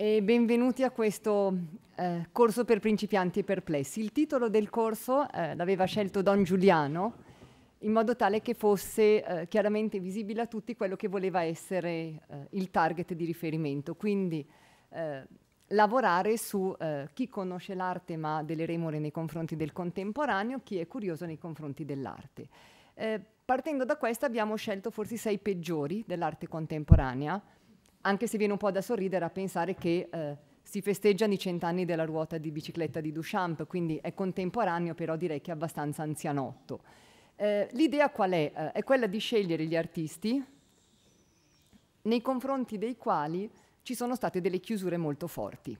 e benvenuti a questo eh, corso per principianti e perplessi. Il titolo del corso eh, l'aveva scelto Don Giuliano in modo tale che fosse eh, chiaramente visibile a tutti quello che voleva essere eh, il target di riferimento, quindi eh, lavorare su eh, chi conosce l'arte ma delle remore nei confronti del contemporaneo, chi è curioso nei confronti dell'arte. partendo da questa abbiamo scelto forse i sei peggiori dell'arte contemporanea, anche se viene un po' da sorridere a pensare che eh, si festeggiano i cent'anni della ruota di bicicletta di Duchamp, quindi è contemporaneo, però direi che è abbastanza anzianotto. Eh, l'idea qual è? Eh, è quella di scegliere gli artisti nei confronti dei quali ci sono state delle chiusure molto forti.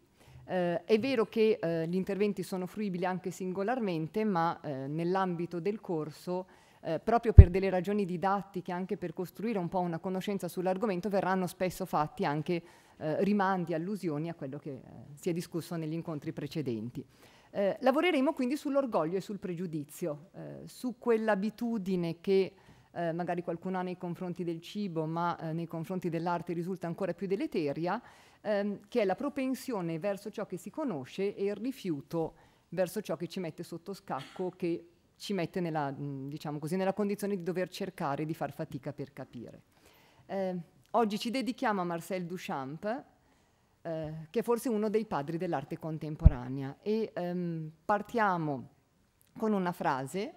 Eh, è vero che eh, gli interventi sono fruibili anche singolarmente, ma eh, nell'ambito del corso eh, proprio per delle ragioni didattiche, anche per costruire un po' una conoscenza sull'argomento, verranno spesso fatti anche eh, rimandi, allusioni a quello che eh, si è discusso negli incontri precedenti. Eh, lavoreremo quindi sull'orgoglio e sul pregiudizio, eh, su quell'abitudine che eh, magari qualcuno ha nei confronti del cibo, ma eh, nei confronti dell'arte risulta ancora più deleteria, ehm, che è la propensione verso ciò che si conosce e il rifiuto verso ciò che ci mette sotto scacco, che ci mette nella, diciamo così, nella, condizione di dover cercare di far fatica per capire. Eh, oggi ci dedichiamo a Marcel Duchamp, eh, che è forse uno dei padri dell'arte contemporanea, e ehm, partiamo con una frase,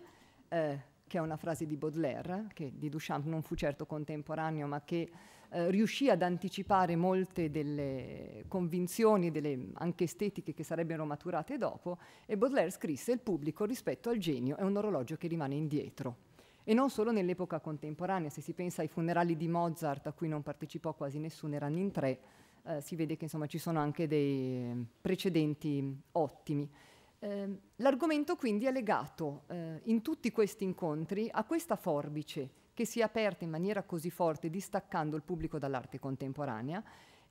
eh, che è una frase di Baudelaire, che di Duchamp non fu certo contemporaneo, ma che eh, riuscì ad anticipare molte delle convinzioni, delle anche estetiche che sarebbero maturate dopo, e Baudelaire scrisse il pubblico rispetto al genio è un orologio che rimane indietro. E non solo nell'epoca contemporanea, se si pensa ai funerali di Mozart, a cui non partecipò quasi nessuno, erano in tre, eh, si vede che insomma, ci sono anche dei precedenti ottimi. Eh, l'argomento quindi è legato eh, in tutti questi incontri a questa forbice che si è aperta in maniera così forte, distaccando il pubblico dall'arte contemporanea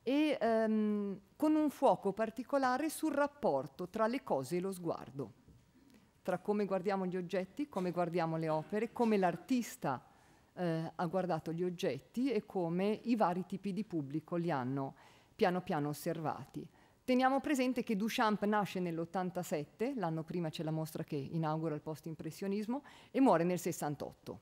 e ehm, con un fuoco particolare sul rapporto tra le cose e lo sguardo, tra come guardiamo gli oggetti, come guardiamo le opere, come l'artista eh, ha guardato gli oggetti e come i vari tipi di pubblico li hanno piano piano osservati. Teniamo presente che Duchamp nasce nell'87, l'anno prima c'è la mostra che inaugura il post-impressionismo, e muore nel 68.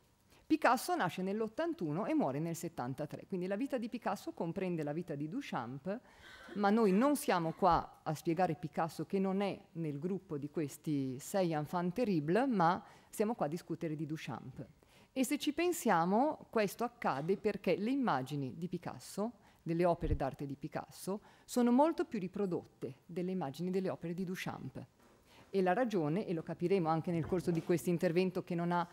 Picasso nasce nell'81 e muore nel 73, quindi la vita di Picasso comprende la vita di Duchamp, ma noi non siamo qua a spiegare Picasso che non è nel gruppo di questi sei enfants terribles, ma siamo qua a discutere di Duchamp. E se ci pensiamo, questo accade perché le immagini di Picasso, delle opere d'arte di Picasso, sono molto più riprodotte delle immagini delle opere di Duchamp. E la ragione, e lo capiremo anche nel corso di questo intervento che non ha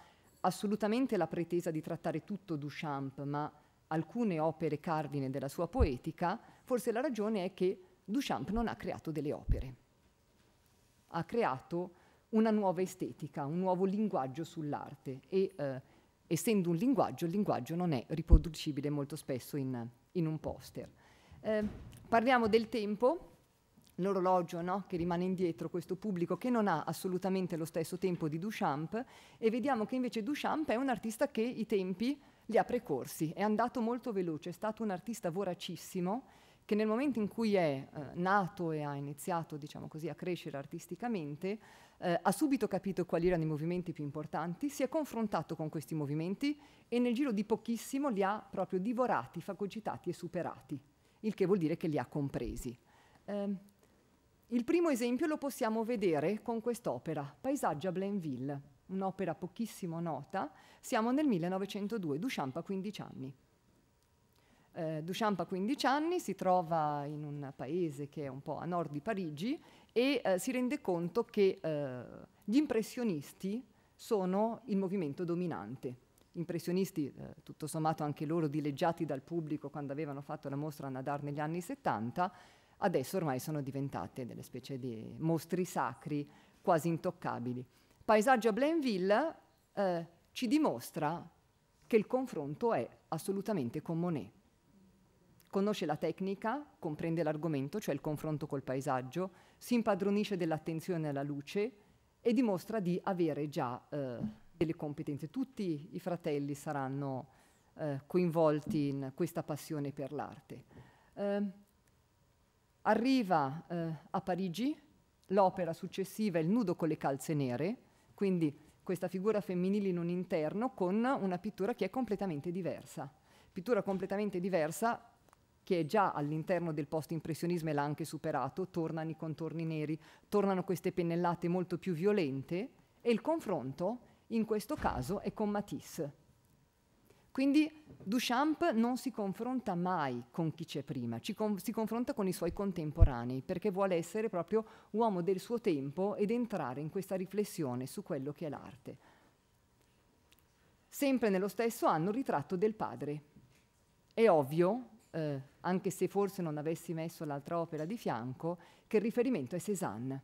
assolutamente la pretesa di trattare tutto Duchamp, ma alcune opere cardine della sua poetica, forse la ragione è che Duchamp non ha creato delle opere. Ha creato una nuova estetica, un nuovo linguaggio sull'arte e eh, essendo un linguaggio, il linguaggio non è riproducibile molto spesso in, in un poster. Eh, parliamo del tempo l'orologio no? che rimane indietro, questo pubblico che non ha assolutamente lo stesso tempo di Duchamp e vediamo che invece Duchamp è un artista che i tempi li ha precorsi, è andato molto veloce, è stato un artista voracissimo che nel momento in cui è eh, nato e ha iniziato diciamo così, a crescere artisticamente, eh, ha subito capito quali erano i movimenti più importanti, si è confrontato con questi movimenti e nel giro di pochissimo li ha proprio divorati, fagocitati e superati, il che vuol dire che li ha compresi. Eh, il primo esempio lo possiamo vedere con quest'opera, Paesaggio a Blainville, un'opera pochissimo nota. Siamo nel 1902, Duchamp ha 15 anni. Eh, Duchamp ha 15 anni, si trova in un paese che è un po' a nord di Parigi e eh, si rende conto che eh, gli impressionisti sono il movimento dominante. Impressionisti, eh, tutto sommato anche loro dileggiati dal pubblico quando avevano fatto la mostra a Nadar negli anni 70, adesso ormai sono diventate delle specie di mostri sacri quasi intoccabili. Paesaggio a Blainville eh, ci dimostra che il confronto è assolutamente con Monet. Conosce la tecnica, comprende l'argomento, cioè il confronto col paesaggio, si impadronisce dell'attenzione alla luce e dimostra di avere già eh, delle competenze. Tutti i fratelli saranno eh, coinvolti in questa passione per l'arte. Ehm, Arriva eh, a Parigi, l'opera successiva è Il nudo con le calze nere, quindi questa figura femminile in un interno con una pittura che è completamente diversa. Pittura completamente diversa che è già all'interno del post-impressionismo e l'ha anche superato, tornano i contorni neri, tornano queste pennellate molto più violente e il confronto in questo caso è con Matisse, quindi Duchamp non si confronta mai con chi c'è prima, con si confronta con i suoi contemporanei perché vuole essere proprio uomo del suo tempo ed entrare in questa riflessione su quello che è l'arte. Sempre nello stesso anno il ritratto del padre. È ovvio, eh, anche se forse non avessi messo l'altra opera di fianco, che il riferimento è Cézanne,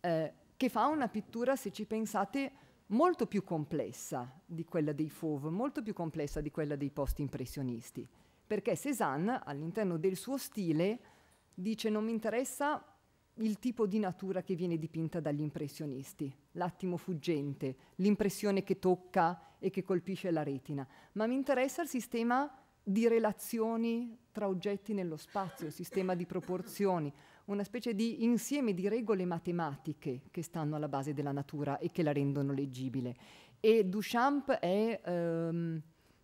eh, che fa una pittura, se ci pensate, molto più complessa di quella dei Fauve, molto più complessa di quella dei post-impressionisti, perché Cézanne all'interno del suo stile dice non mi interessa il tipo di natura che viene dipinta dagli impressionisti, l'attimo fuggente, l'impressione che tocca e che colpisce la retina, ma mi interessa il sistema di relazioni tra oggetti nello spazio, il sistema di proporzioni, una specie di insieme di regole matematiche che stanno alla base della natura e che la rendono leggibile. E Duchamp è ehm,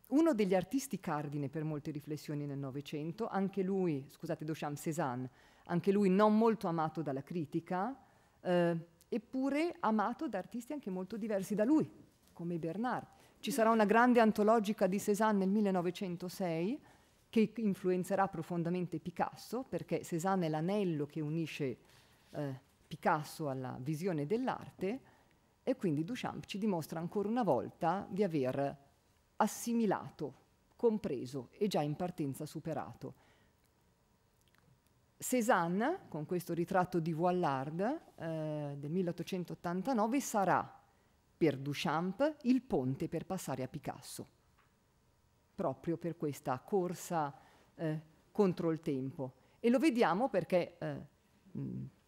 uno degli artisti cardine per molte riflessioni nel Novecento, anche lui, scusate, Duchamp Cézanne, anche lui non molto amato dalla critica, eh, eppure amato da artisti anche molto diversi da lui, come Bernard. Ci sarà una grande antologica di Cézanne nel 1906 che influenzerà profondamente Picasso, perché Cézanne è l'anello che unisce eh, Picasso alla visione dell'arte e quindi Duchamp ci dimostra ancora una volta di aver assimilato, compreso e già in partenza superato. Cézanne, con questo ritratto di Voillard eh, del 1889, sarà per Duchamp il ponte per passare a Picasso proprio per questa corsa eh, contro il tempo. E lo vediamo perché eh,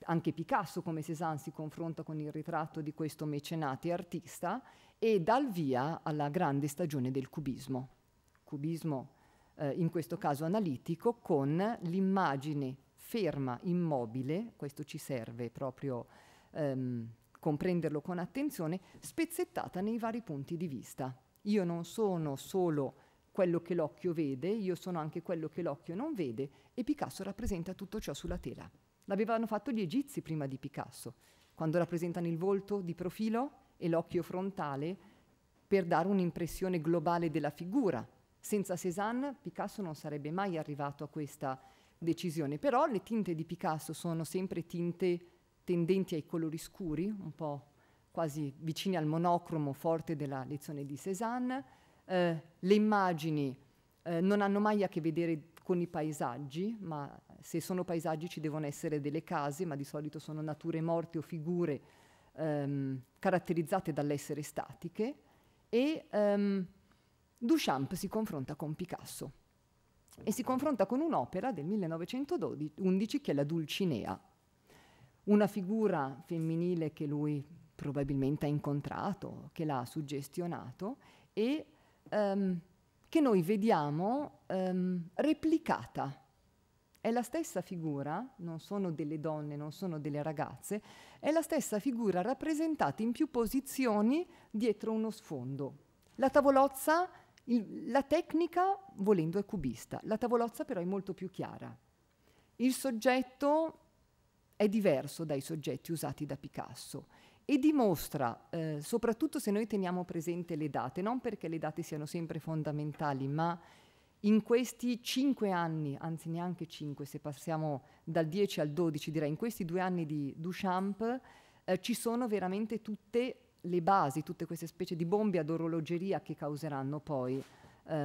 anche Picasso come Cézanne si confronta con il ritratto di questo mecenate artista e dà il via alla grande stagione del cubismo. Cubismo eh, in questo caso analitico con l'immagine ferma, immobile, questo ci serve proprio ehm, comprenderlo con attenzione, spezzettata nei vari punti di vista. Io non sono solo quello che l'occhio vede, io sono anche quello che l'occhio non vede e Picasso rappresenta tutto ciò sulla tela. L'avevano fatto gli egizi prima di Picasso, quando rappresentano il volto di profilo e l'occhio frontale per dare un'impressione globale della figura. Senza Cézanne Picasso non sarebbe mai arrivato a questa decisione, però le tinte di Picasso sono sempre tinte tendenti ai colori scuri, un po' quasi vicine al monocromo forte della lezione di Cézanne, eh, le immagini eh, non hanno mai a che vedere con i paesaggi, ma se sono paesaggi ci devono essere delle case, ma di solito sono nature morte o figure ehm, caratterizzate dall'essere statiche. E ehm, Duchamp si confronta con Picasso e si confronta con un'opera del 1911 che è la Dulcinea, una figura femminile che lui probabilmente ha incontrato, che l'ha suggestionato e um, che noi vediamo um, replicata. È la stessa figura, non sono delle donne, non sono delle ragazze, è la stessa figura rappresentata in più posizioni dietro uno sfondo. La tavolozza, il, la tecnica, volendo, è cubista, la tavolozza però è molto più chiara. Il soggetto è diverso dai soggetti usati da Picasso e dimostra, eh, soprattutto se noi teniamo presente le date, non perché le date siano sempre fondamentali, ma in questi cinque anni, anzi neanche cinque, se passiamo dal 10 al 12, direi, in questi due anni di Duchamp eh, ci sono veramente tutte le basi, tutte queste specie di bombe ad orologeria che causeranno poi eh,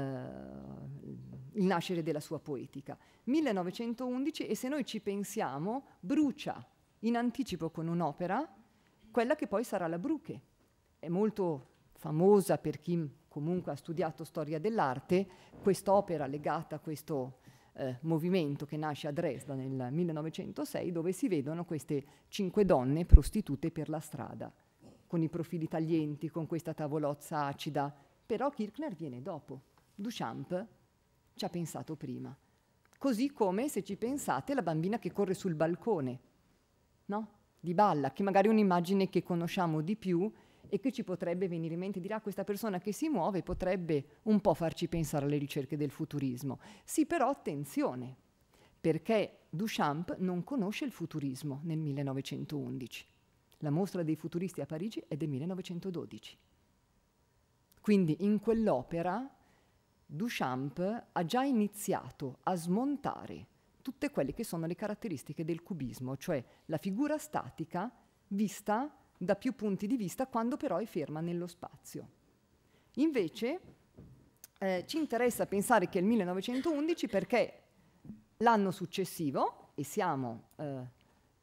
il nascere della sua poetica. 1911 e se noi ci pensiamo brucia in anticipo con un'opera quella che poi sarà la Bruche. È molto famosa per chi comunque ha studiato storia dell'arte quest'opera legata a questo eh, movimento che nasce a Dresda nel 1906 dove si vedono queste cinque donne prostitute per la strada con i profili taglienti, con questa tavolozza acida, però Kirchner viene dopo. Duchamp ci ha pensato prima. Così come, se ci pensate, la bambina che corre sul balcone, no? di Balla, che magari è un'immagine che conosciamo di più e che ci potrebbe venire in mente di là questa persona che si muove potrebbe un po' farci pensare alle ricerche del futurismo. Sì, però attenzione, perché Duchamp non conosce il futurismo nel 1911. La mostra dei futuristi a Parigi è del 1912. Quindi in quell'opera Duchamp ha già iniziato a smontare tutte quelle che sono le caratteristiche del cubismo, cioè la figura statica vista da più punti di vista quando però è ferma nello spazio. Invece eh, ci interessa pensare che è il 1911 perché l'anno successivo, e siamo eh,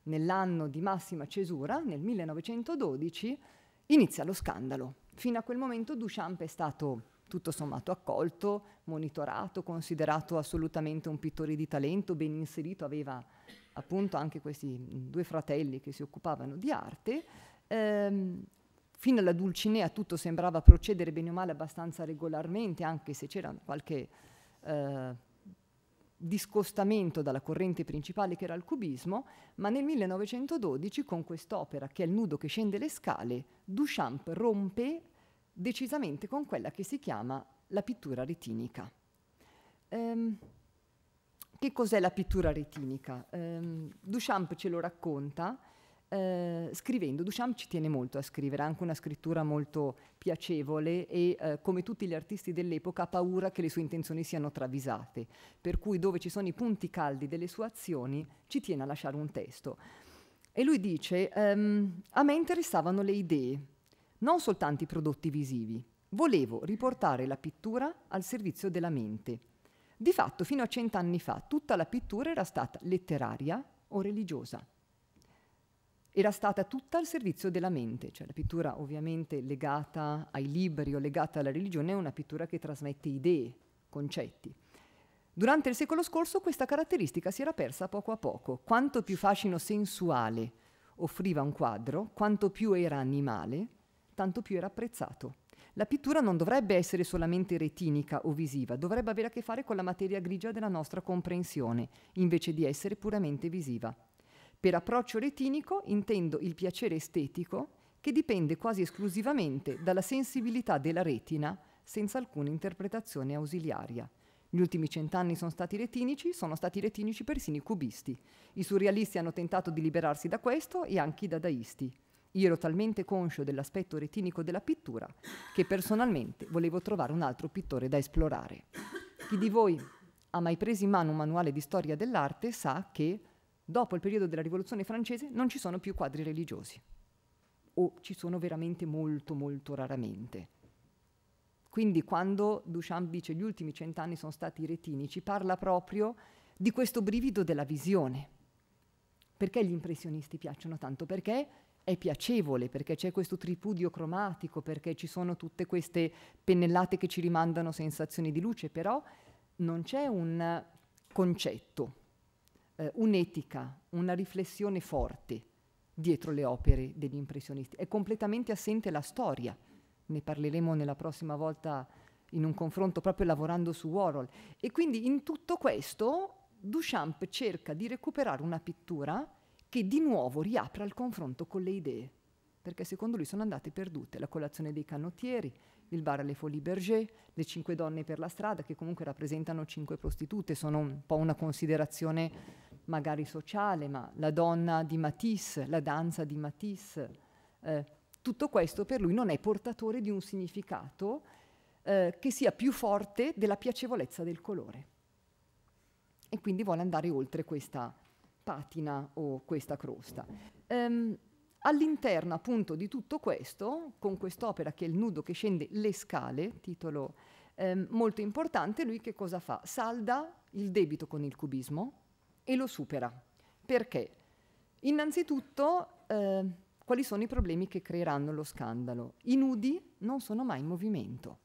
nell'anno di massima cesura, nel 1912, inizia lo scandalo. Fino a quel momento Duchamp è stato tutto sommato accolto, monitorato, considerato assolutamente un pittore di talento, ben inserito, aveva appunto anche questi due fratelli che si occupavano di arte. Ehm, fino alla Dulcinea tutto sembrava procedere bene o male abbastanza regolarmente, anche se c'era qualche eh, discostamento dalla corrente principale che era il cubismo, ma nel 1912 con quest'opera, che è il nudo che scende le scale, Duchamp rompe decisamente con quella che si chiama la pittura retinica. Ehm, che cos'è la pittura retinica? Ehm, Duchamp ce lo racconta eh, scrivendo. Duchamp ci tiene molto a scrivere, ha anche una scrittura molto piacevole e eh, come tutti gli artisti dell'epoca ha paura che le sue intenzioni siano travisate, per cui dove ci sono i punti caldi delle sue azioni ci tiene a lasciare un testo. E lui dice, ehm, a me interessavano le idee, non soltanto i prodotti visivi. Volevo riportare la pittura al servizio della mente. Di fatto, fino a cent'anni fa, tutta la pittura era stata letteraria o religiosa. Era stata tutta al servizio della mente, cioè la pittura ovviamente legata ai libri o legata alla religione è una pittura che trasmette idee, concetti. Durante il secolo scorso questa caratteristica si era persa poco a poco. Quanto più fascino sensuale offriva un quadro, quanto più era animale, tanto più era apprezzato. La pittura non dovrebbe essere solamente retinica o visiva, dovrebbe avere a che fare con la materia grigia della nostra comprensione, invece di essere puramente visiva. Per approccio retinico intendo il piacere estetico che dipende quasi esclusivamente dalla sensibilità della retina senza alcuna interpretazione ausiliaria. Gli ultimi cent'anni sono stati retinici, sono stati retinici persino i cubisti. I surrealisti hanno tentato di liberarsi da questo e anche i dadaisti. Io ero talmente conscio dell'aspetto retinico della pittura che personalmente volevo trovare un altro pittore da esplorare. Chi di voi ha mai preso in mano un manuale di storia dell'arte sa che dopo il periodo della Rivoluzione francese non ci sono più quadri religiosi o ci sono veramente molto molto raramente. Quindi quando Duchamp dice che gli ultimi cent'anni sono stati retinici, parla proprio di questo brivido della visione. Perché gli impressionisti piacciono tanto? Perché è piacevole perché c'è questo tripudio cromatico, perché ci sono tutte queste pennellate che ci rimandano sensazioni di luce, però non c'è un concetto, eh, un'etica, una riflessione forte dietro le opere degli impressionisti. È completamente assente la storia, ne parleremo nella prossima volta in un confronto proprio lavorando su Warhol. E quindi in tutto questo Duchamp cerca di recuperare una pittura che di nuovo riapra il confronto con le idee, perché secondo lui sono andate perdute la colazione dei canottieri, il bar alle Folies Berger, le cinque donne per la strada, che comunque rappresentano cinque prostitute, sono un po' una considerazione magari sociale, ma la donna di Matisse, la danza di Matisse, eh, tutto questo per lui non è portatore di un significato eh, che sia più forte della piacevolezza del colore. E quindi vuole andare oltre questa patina o questa crosta. Um, all'interno appunto di tutto questo, con quest'opera che è il nudo che scende le scale, titolo um, molto importante, lui che cosa fa? Salda il debito con il cubismo e lo supera. Perché? Innanzitutto, eh, quali sono i problemi che creeranno lo scandalo? I nudi non sono mai in movimento.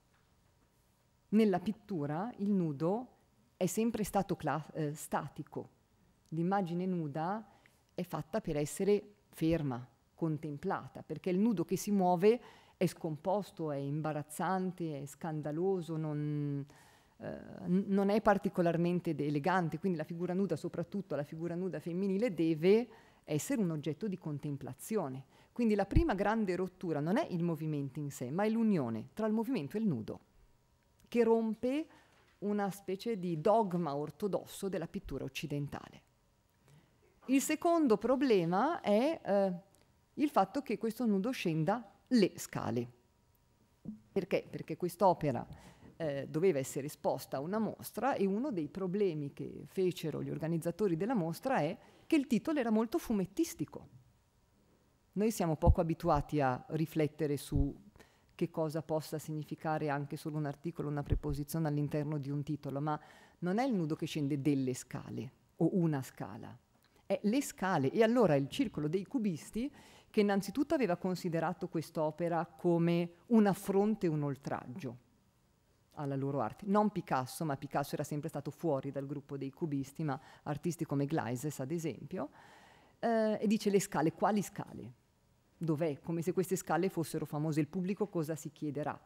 Nella pittura il nudo è sempre stato eh, statico, l'immagine nuda è fatta per essere ferma, contemplata, perché il nudo che si muove è scomposto, è imbarazzante, è scandaloso, non, eh, non è particolarmente elegante, quindi la figura nuda, soprattutto la figura nuda femminile, deve essere un oggetto di contemplazione. Quindi la prima grande rottura non è il movimento in sé, ma è l'unione tra il movimento e il nudo, che rompe una specie di dogma ortodosso della pittura occidentale. Il secondo problema è eh, il fatto che questo nudo scenda le scale. Perché? Perché quest'opera eh, doveva essere esposta a una mostra e uno dei problemi che fecero gli organizzatori della mostra è che il titolo era molto fumettistico. Noi siamo poco abituati a riflettere su che cosa possa significare anche solo un articolo, una preposizione all'interno di un titolo, ma non è il nudo che scende delle scale o una scala, è le scale. E allora il circolo dei cubisti, che innanzitutto aveva considerato quest'opera come un affronte, un oltraggio alla loro arte. Non Picasso, ma Picasso era sempre stato fuori dal gruppo dei cubisti, ma artisti come Gleises, ad esempio, eh, e dice le scale, quali scale? Dov'è? Come se queste scale fossero famose. Il pubblico cosa si chiederà?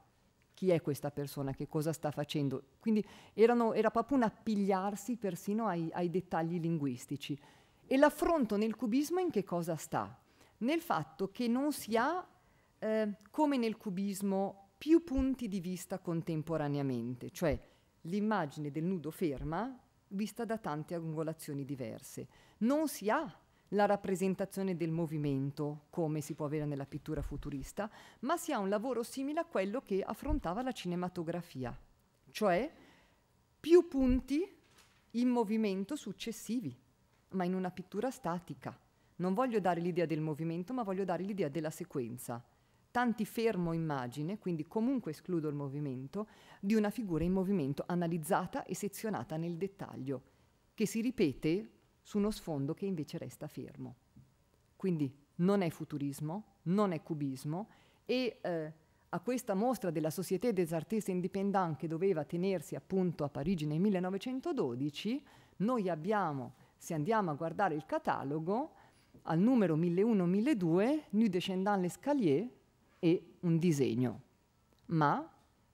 Chi è questa persona? Che cosa sta facendo? Quindi erano, era proprio un appigliarsi persino ai, ai dettagli linguistici. E l'affronto nel cubismo in che cosa sta? Nel fatto che non si ha, eh, come nel cubismo, più punti di vista contemporaneamente, cioè l'immagine del nudo ferma vista da tante angolazioni diverse. Non si ha la rappresentazione del movimento, come si può avere nella pittura futurista, ma si ha un lavoro simile a quello che affrontava la cinematografia, cioè più punti in movimento successivi ma in una pittura statica. Non voglio dare l'idea del movimento, ma voglio dare l'idea della sequenza. Tanti fermo immagine, quindi comunque escludo il movimento, di una figura in movimento analizzata e sezionata nel dettaglio, che si ripete su uno sfondo che invece resta fermo. Quindi non è futurismo, non è cubismo e eh, a questa mostra della Société des Artistes Indépendants che doveva tenersi appunto a Parigi nel 1912, noi abbiamo se andiamo a guardare il catalogo, al numero 1001-1002, nous descendant l'escalier è un disegno. Ma,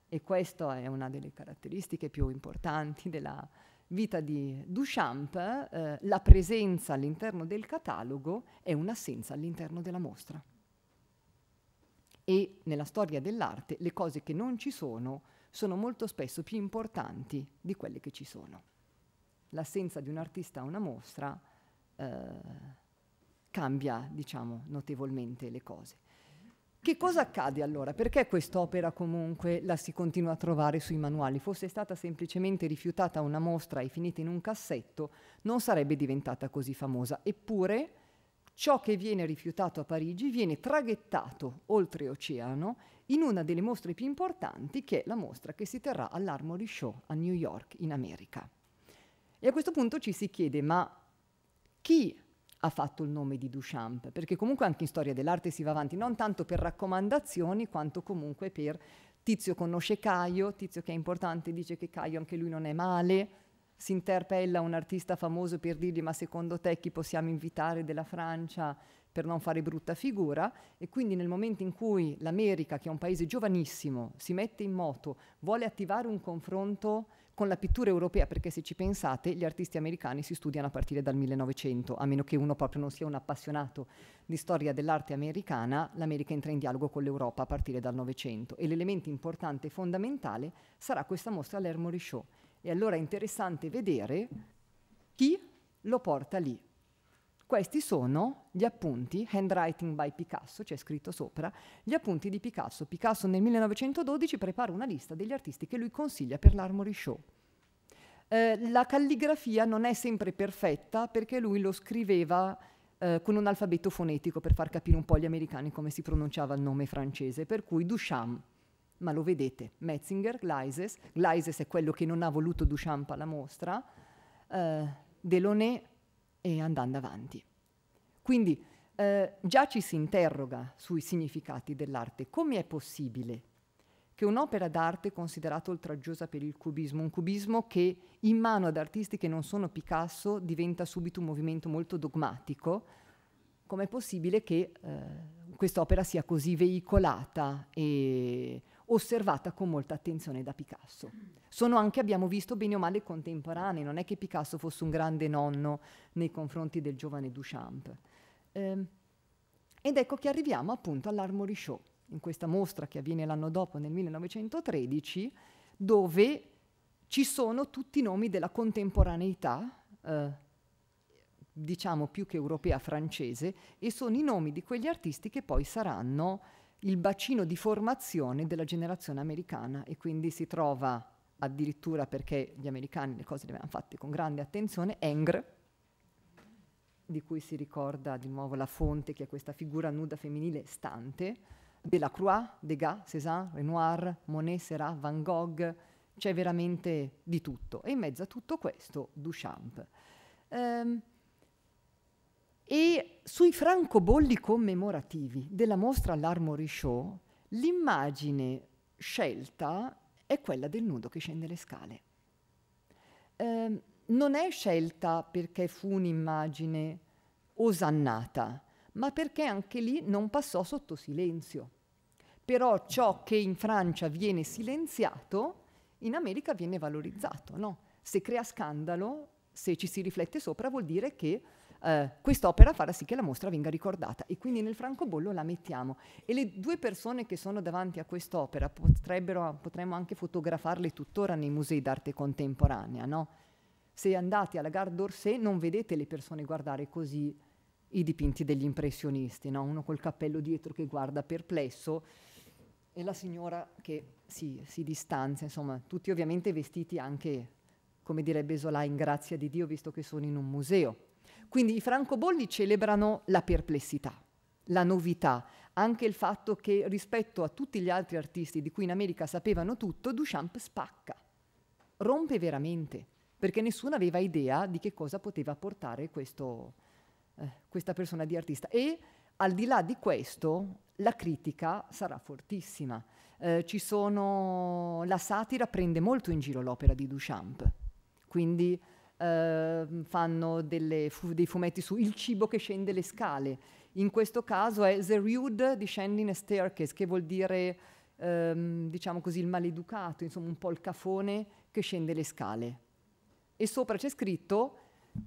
e questa è una delle caratteristiche più importanti della vita di Duchamp, eh, la presenza all'interno del catalogo è un'assenza all'interno della mostra. E nella storia dell'arte le cose che non ci sono sono molto spesso più importanti di quelle che ci sono l'assenza di un artista a una mostra eh, cambia, diciamo, notevolmente le cose. Che cosa accade allora? Perché quest'opera comunque la si continua a trovare sui manuali? Fosse stata semplicemente rifiutata a una mostra e finita in un cassetto, non sarebbe diventata così famosa. Eppure ciò che viene rifiutato a Parigi viene traghettato oltreoceano in una delle mostre più importanti, che è la mostra che si terrà all'Armory Show a New York, in America. E a questo punto ci si chiede, ma chi ha fatto il nome di Duchamp? Perché comunque anche in storia dell'arte si va avanti, non tanto per raccomandazioni quanto comunque per Tizio conosce Caio, Tizio che è importante dice che Caio anche lui non è male, si interpella un artista famoso per dirgli ma secondo te chi possiamo invitare della Francia per non fare brutta figura e quindi nel momento in cui l'America, che è un paese giovanissimo, si mette in moto, vuole attivare un confronto con la pittura europea, perché se ci pensate, gli artisti americani si studiano a partire dal 1900, a meno che uno proprio non sia un appassionato di storia dell'arte americana, l'America entra in dialogo con l'Europa a partire dal Novecento e l'elemento importante e fondamentale sarà questa mostra all'Ermory Show. E allora è interessante vedere chi lo porta lì, questi sono gli appunti, handwriting by Picasso, c'è scritto sopra, gli appunti di Picasso. Picasso nel 1912 prepara una lista degli artisti che lui consiglia per l'Armory Show. Eh, la calligrafia non è sempre perfetta perché lui lo scriveva eh, con un alfabeto fonetico per far capire un po' agli americani come si pronunciava il nome francese, per cui Duchamp, ma lo vedete, Metzinger, Gleises, Gleises è quello che non ha voluto Duchamp alla mostra, eh, Delaunay e andando avanti. Quindi eh, già ci si interroga sui significati dell'arte. Come è possibile che un'opera d'arte considerata oltraggiosa per il cubismo, un cubismo che in mano ad artisti che non sono Picasso diventa subito un movimento molto dogmatico, com'è possibile che eh, quest'opera sia così veicolata e osservata con molta attenzione da Picasso. Sono anche, abbiamo visto, bene o male contemporanei, non è che Picasso fosse un grande nonno nei confronti del giovane Duchamp. Eh, ed ecco che arriviamo appunto all'Armory Show, in questa mostra che avviene l'anno dopo, nel 1913, dove ci sono tutti i nomi della contemporaneità, eh, diciamo più che europea francese, e sono i nomi di quegli artisti che poi saranno il bacino di formazione della generazione americana e quindi si trova addirittura perché gli americani le cose le avevano fatte con grande attenzione, Engr, di cui si ricorda di nuovo la fonte che è questa figura nuda femminile stante, Delacroix, Degas, Cézanne, Renoir, Monet, Seurat, Van Gogh, c'è veramente di tutto. E in mezzo a tutto questo Duchamp. Um, e sui francobolli commemorativi della mostra all'Armory Show l'immagine scelta è quella del nudo che scende le scale. Eh, non è scelta perché fu un'immagine osannata, ma perché anche lì non passò sotto silenzio. Però ciò che in Francia viene silenziato, in America viene valorizzato. No? Se crea scandalo, se ci si riflette sopra, vuol dire che eh, quest'opera farà sì che la mostra venga ricordata e quindi nel francobollo la mettiamo. E le due persone che sono davanti a quest'opera potremmo anche fotografarle tuttora nei musei d'arte contemporanea, no? Se andate alla Gare d'Orsay non vedete le persone guardare così i dipinti degli impressionisti, no? uno col cappello dietro che guarda perplesso e la signora che si, si distanzia, insomma, tutti ovviamente vestiti anche, come direbbe Zola, in grazia di Dio, visto che sono in un museo. Quindi i francobolli celebrano la perplessità, la novità, anche il fatto che rispetto a tutti gli altri artisti di cui in America sapevano tutto, Duchamp spacca, rompe veramente, perché nessuno aveva idea di che cosa poteva portare questo, eh, questa persona di artista. E al di là di questo, la critica sarà fortissima. Eh, sono... La satira prende molto in giro l'opera di Duchamp, quindi eh, fanno fu dei fumetti su il cibo che scende le scale. In questo caso è The Rude Descending a Staircase, che vuol dire, ehm, diciamo così, il maleducato, insomma un po' il cafone che scende le scale. E sopra c'è scritto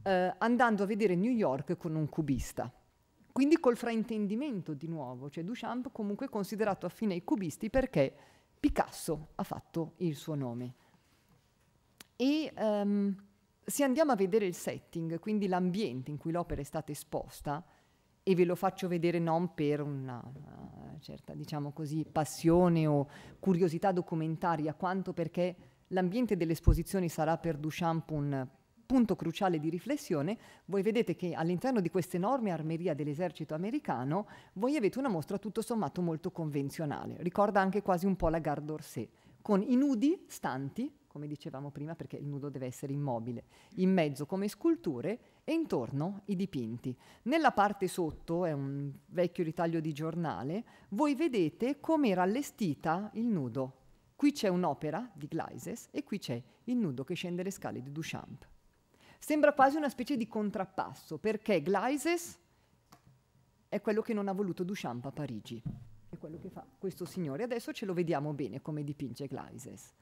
eh, andando a vedere New York con un cubista. Quindi col fraintendimento di nuovo, cioè Duchamp comunque è considerato affine ai cubisti perché Picasso ha fatto il suo nome. E um, se andiamo a vedere il setting, quindi l'ambiente in cui l'opera è stata esposta, e ve lo faccio vedere non per una, una eh, certa, diciamo così, passione o curiosità documentaria, quanto perché l'ambiente delle esposizioni sarà per Duchamp un punto cruciale di riflessione, voi vedete che all'interno di questa enorme armeria dell'esercito americano voi avete una mostra tutto sommato molto convenzionale, ricorda anche quasi un po' la Gare d'Orsay, con i nudi stanti come dicevamo prima, perché il nudo deve essere immobile, in mezzo come sculture e intorno i dipinti. Nella parte sotto, è un vecchio ritaglio di giornale, voi vedete come era allestita il nudo. Qui c'è un'opera di Gleises e qui c'è il nudo che scende le scale di Duchamp. Sembra quasi una specie di contrappasso, perché Gleises è quello che non ha voluto Duchamp a Parigi. È quello che fa questo signore. Adesso ce lo vediamo bene come dipinge Gleises.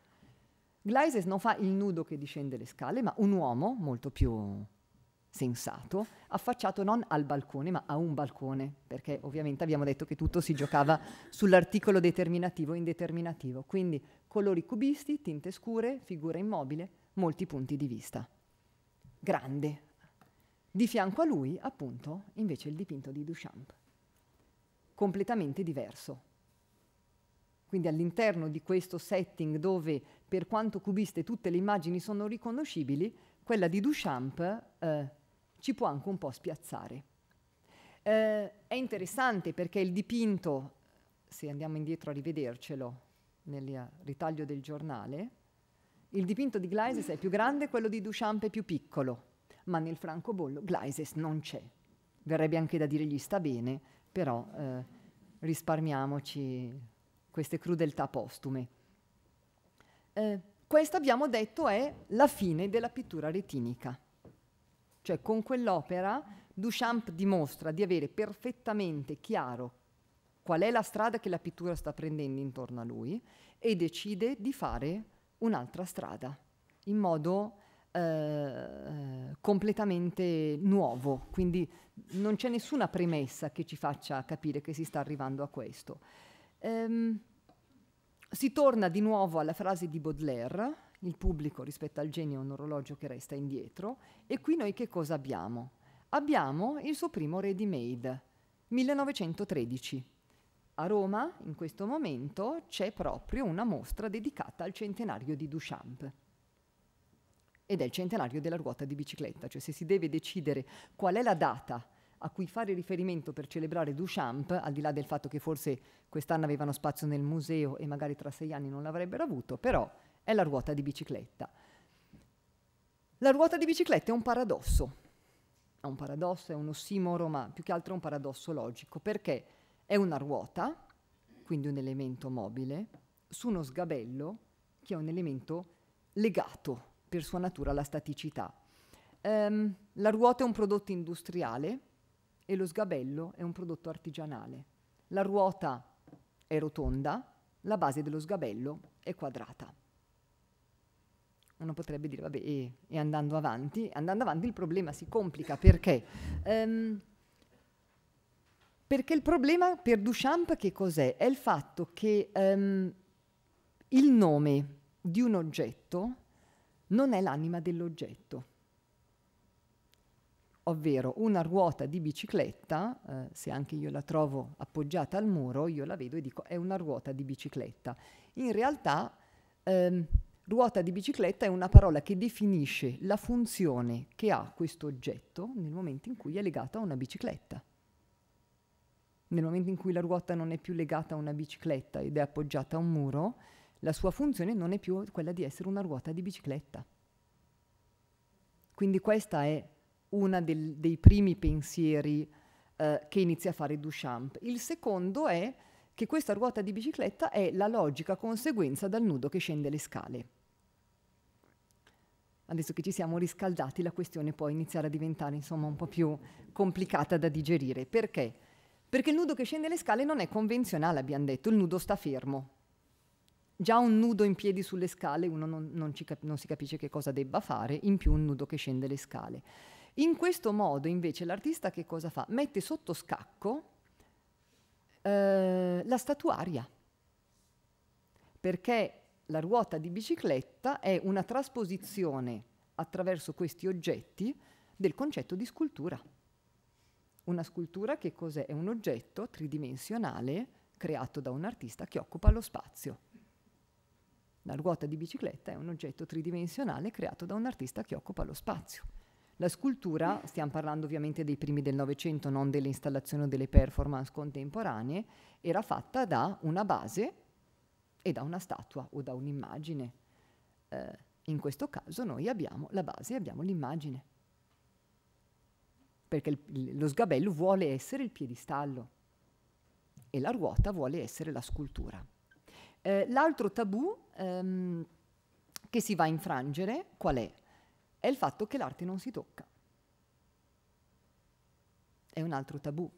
Gleises non fa il nudo che discende le scale, ma un uomo molto più sensato, affacciato non al balcone, ma a un balcone, perché ovviamente abbiamo detto che tutto si giocava sull'articolo determinativo e indeterminativo, quindi colori cubisti, tinte scure, figura immobile, molti punti di vista. Grande. Di fianco a lui, appunto, invece il dipinto di Duchamp, completamente diverso. Quindi all'interno di questo setting dove per quanto cubiste tutte le immagini sono riconoscibili, quella di Duchamp eh, ci può anche un po' spiazzare. Eh, è interessante perché il dipinto, se andiamo indietro a rivedercelo nel ritaglio del giornale, il dipinto di Gleises è più grande, quello di Duchamp è più piccolo, ma nel francobollo Gleises non c'è. Verrebbe anche da dire gli sta bene, però eh, risparmiamoci queste crudeltà postume. Eh, questa abbiamo detto è la fine della pittura retinica. Cioè con quell'opera Duchamp dimostra di avere perfettamente chiaro qual è la strada che la pittura sta prendendo intorno a lui e decide di fare un'altra strada in modo eh, completamente nuovo. Quindi non c'è nessuna premessa che ci faccia capire che si sta arrivando a questo. Ehm, si torna di nuovo alla frase di Baudelaire, il pubblico rispetto al genio è un orologio che resta indietro, e qui noi che cosa abbiamo? Abbiamo il suo primo ready made, 1913. A Roma, in questo momento, c'è proprio una mostra dedicata al centenario di Duchamp ed è il centenario della ruota di bicicletta, cioè se si deve decidere qual è la data a cui fare riferimento per celebrare Duchamp, al di là del fatto che forse quest'anno avevano spazio nel museo e magari tra sei anni non l'avrebbero avuto, però è la ruota di bicicletta. La ruota di bicicletta è un paradosso, è un paradosso, è un ossimoro, ma più che altro è un paradosso logico, perché è una ruota, quindi un elemento mobile, su uno sgabello che è un elemento legato per sua natura alla staticità. Um, la ruota è un prodotto industriale, e lo sgabello è un prodotto artigianale. La ruota è rotonda, la base dello sgabello è quadrata. Uno potrebbe dire, vabbè, e, e andando avanti, andando avanti il problema si complica perché? Um, perché il problema per Duchamp che cos'è? È il fatto che um, il nome di un oggetto non è l'anima dell'oggetto ovvero una ruota di bicicletta, eh, se anche io la trovo appoggiata al muro, io la vedo e dico è una ruota di bicicletta. In realtà ehm, ruota di bicicletta è una parola che definisce la funzione che ha questo oggetto nel momento in cui è legato a una bicicletta. Nel momento in cui la ruota non è più legata a una bicicletta ed è appoggiata a un muro, la sua funzione non è più quella di essere una ruota di bicicletta. Quindi questa è uno dei primi pensieri eh, che inizia a fare Duchamp. Il secondo è che questa ruota di bicicletta è la logica conseguenza dal nudo che scende le scale. Adesso che ci siamo riscaldati, la questione può iniziare a diventare insomma un po' più complicata da digerire. Perché? Perché il nudo che scende le scale non è convenzionale, abbiamo detto, il nudo sta fermo. Già un nudo in piedi sulle scale uno non, non, non si capisce che cosa debba fare, in più un nudo che scende le scale. In questo modo invece l'artista che cosa fa? Mette sotto scacco eh, la statuaria, perché la ruota di bicicletta è una trasposizione attraverso questi oggetti del concetto di scultura. Una scultura che cos'è? È un oggetto tridimensionale creato da un artista che occupa lo spazio. La ruota di bicicletta è un oggetto tridimensionale creato da un artista che occupa lo spazio. La scultura, stiamo parlando ovviamente dei primi del Novecento, non delle installazioni o delle performance contemporanee, era fatta da una base e da una statua o da un'immagine. Eh, in questo caso noi abbiamo la base e abbiamo l'immagine. Perché il, lo sgabello vuole essere il piedistallo e la ruota vuole essere la scultura. Eh, l'altro tabù ehm, che si va a infrangere qual è? è il fatto che l'arte non si tocca. È un altro tabù.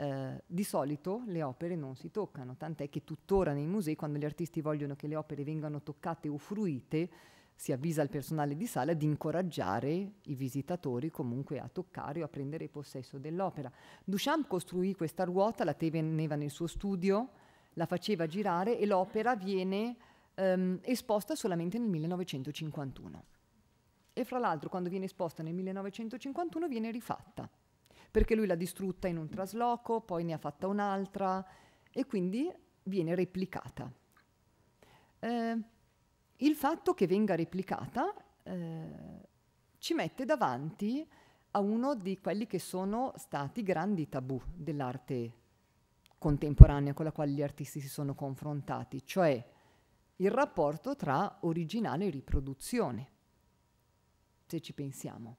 Eh, di solito le opere non si toccano, tant'è che tuttora nei musei, quando gli artisti vogliono che le opere vengano toccate o fruite, si avvisa il personale di sala di incoraggiare i visitatori comunque a toccare o a prendere possesso dell'opera. Duchamp costruì questa ruota, la teneva nel suo studio, la faceva girare e l'opera viene ehm, esposta solamente nel 1951 e fra l'altro quando viene esposta nel 1951 viene rifatta, perché lui l'ha distrutta in un trasloco, poi ne ha fatta un'altra e quindi viene replicata. Eh, il fatto che venga replicata eh, ci mette davanti a uno di quelli che sono stati grandi tabù dell'arte contemporanea con la quale gli artisti si sono confrontati, cioè il rapporto tra originale e riproduzione se ci pensiamo.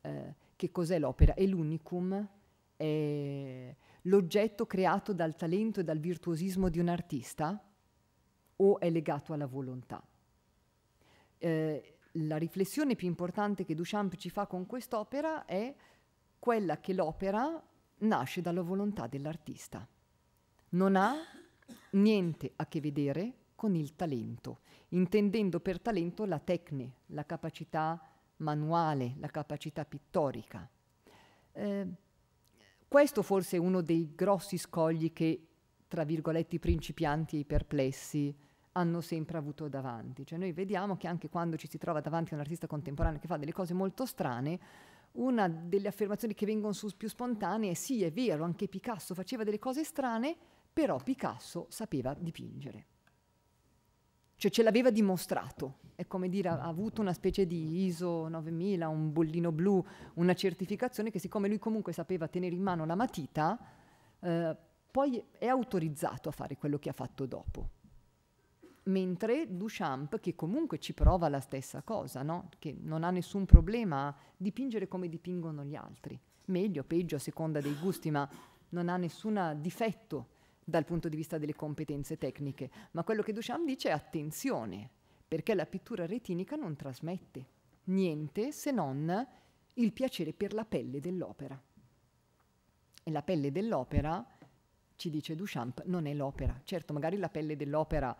Eh, che cos'è l'opera? È l'unicum, è l'oggetto creato dal talento e dal virtuosismo di un artista o è legato alla volontà? Eh, la riflessione più importante che Duchamp ci fa con quest'opera è quella che l'opera nasce dalla volontà dell'artista. Non ha niente a che vedere con il talento, intendendo per talento la tecne, la capacità manuale, la capacità pittorica. Eh, questo forse è uno dei grossi scogli che, tra virgolette, i principianti e i perplessi hanno sempre avuto davanti. Cioè noi vediamo che anche quando ci si trova davanti a un artista contemporaneo che fa delle cose molto strane, una delle affermazioni che vengono su più spontanee è sì, è vero, anche Picasso faceva delle cose strane, però Picasso sapeva dipingere cioè ce l'aveva dimostrato, è come dire ha avuto una specie di ISO 9000, un bollino blu, una certificazione che siccome lui comunque sapeva tenere in mano la matita, eh, poi è autorizzato a fare quello che ha fatto dopo. Mentre Duchamp, che comunque ci prova la stessa cosa, no? che non ha nessun problema a dipingere come dipingono gli altri, meglio, peggio, a seconda dei gusti, ma non ha nessun difetto dal punto di vista delle competenze tecniche, ma quello che Duchamp dice è attenzione, perché la pittura retinica non trasmette niente se non il piacere per la pelle dell'opera. E la pelle dell'opera, ci dice Duchamp, non è l'opera. Certo, magari la pelle dell'opera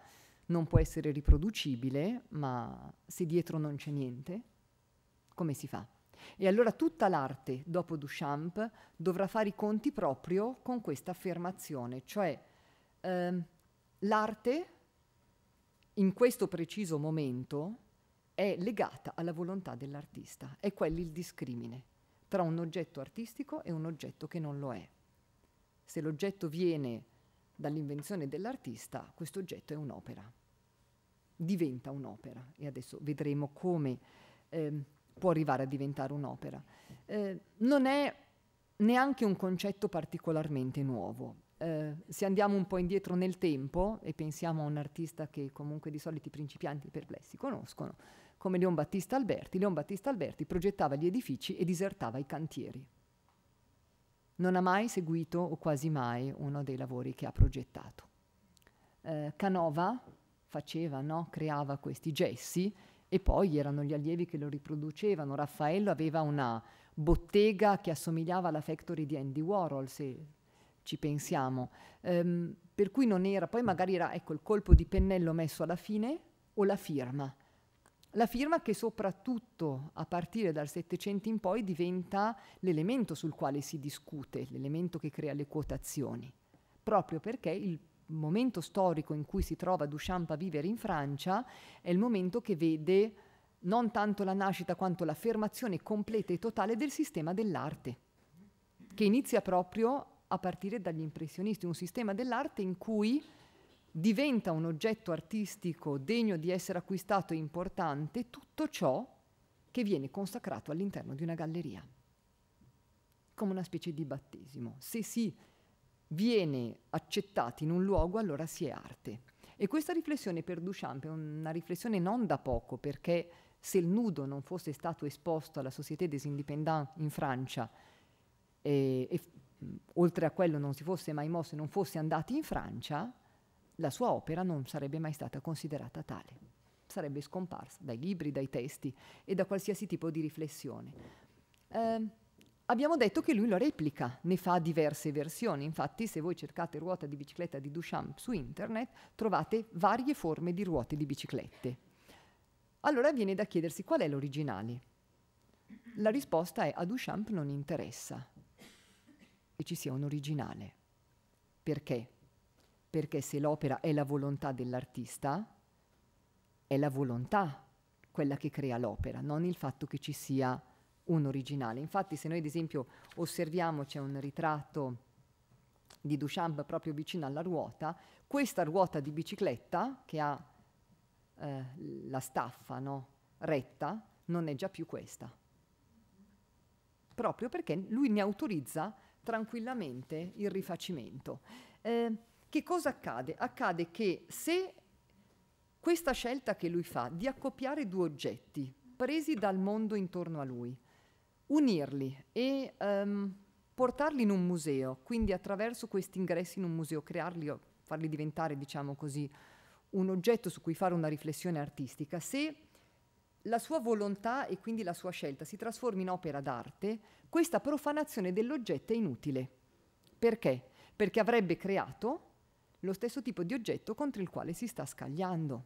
non può essere riproducibile, ma se dietro non c'è niente, come si fa? E allora tutta l'arte dopo Duchamp dovrà fare i conti proprio con questa affermazione, cioè ehm, l'arte in questo preciso momento è legata alla volontà dell'artista, è quello il discrimine tra un oggetto artistico e un oggetto che non lo è. Se l'oggetto viene dall'invenzione dell'artista, questo oggetto è un'opera, diventa un'opera e adesso vedremo come... Ehm, può arrivare a diventare un'opera. Eh, non è neanche un concetto particolarmente nuovo. Eh, se andiamo un po' indietro nel tempo e pensiamo a un artista che comunque di solito i principianti perplessi conoscono, come Leon Battista Alberti, Leon Battista Alberti progettava gli edifici e disertava i cantieri. Non ha mai seguito o quasi mai uno dei lavori che ha progettato. Eh, Canova faceva, no? creava questi gessi e poi erano gli allievi che lo riproducevano. Raffaello aveva una bottega che assomigliava alla factory di Andy Warhol, se ci pensiamo. Ehm, per cui non era, poi magari era ecco, il colpo di pennello messo alla fine o la firma. La firma che soprattutto a partire dal Settecento in poi diventa l'elemento sul quale si discute, l'elemento che crea le quotazioni, proprio perché il momento storico in cui si trova Duchamp a vivere in Francia è il momento che vede non tanto la nascita quanto l'affermazione completa e totale del sistema dell'arte, che inizia proprio a partire dagli impressionisti, un sistema dell'arte in cui diventa un oggetto artistico degno di essere acquistato e importante tutto ciò che viene consacrato all'interno di una galleria, come una specie di battesimo. Se si viene accettata in un luogo, allora si è arte. E questa riflessione per Duchamp è una riflessione non da poco, perché se il nudo non fosse stato esposto alla Société des Indépendants in Francia, e, e oltre a quello non si fosse mai mosso e non fosse andato in Francia, la sua opera non sarebbe mai stata considerata tale, sarebbe scomparsa dai libri, dai testi e da qualsiasi tipo di riflessione. Eh, Abbiamo detto che lui lo replica, ne fa diverse versioni, infatti se voi cercate ruota di bicicletta di Duchamp su internet trovate varie forme di ruote di biciclette. Allora viene da chiedersi qual è l'originale. La risposta è a Duchamp non interessa che ci sia un originale. Perché? Perché se l'opera è la volontà dell'artista, è la volontà quella che crea l'opera, non il fatto che ci sia un originale. Infatti se noi ad esempio osserviamo c'è un ritratto di Duchamp proprio vicino alla ruota, questa ruota di bicicletta che ha eh, la staffa no? retta non è già più questa, proprio perché lui ne autorizza tranquillamente il rifacimento. Eh, che cosa accade? Accade che se questa scelta che lui fa di accoppiare due oggetti presi dal mondo intorno a lui, unirli e um, portarli in un museo, quindi attraverso questi ingressi in un museo, crearli o farli diventare, diciamo così, un oggetto su cui fare una riflessione artistica, se la sua volontà e quindi la sua scelta si trasforma in opera d'arte, questa profanazione dell'oggetto è inutile. Perché? Perché avrebbe creato lo stesso tipo di oggetto contro il quale si sta scagliando.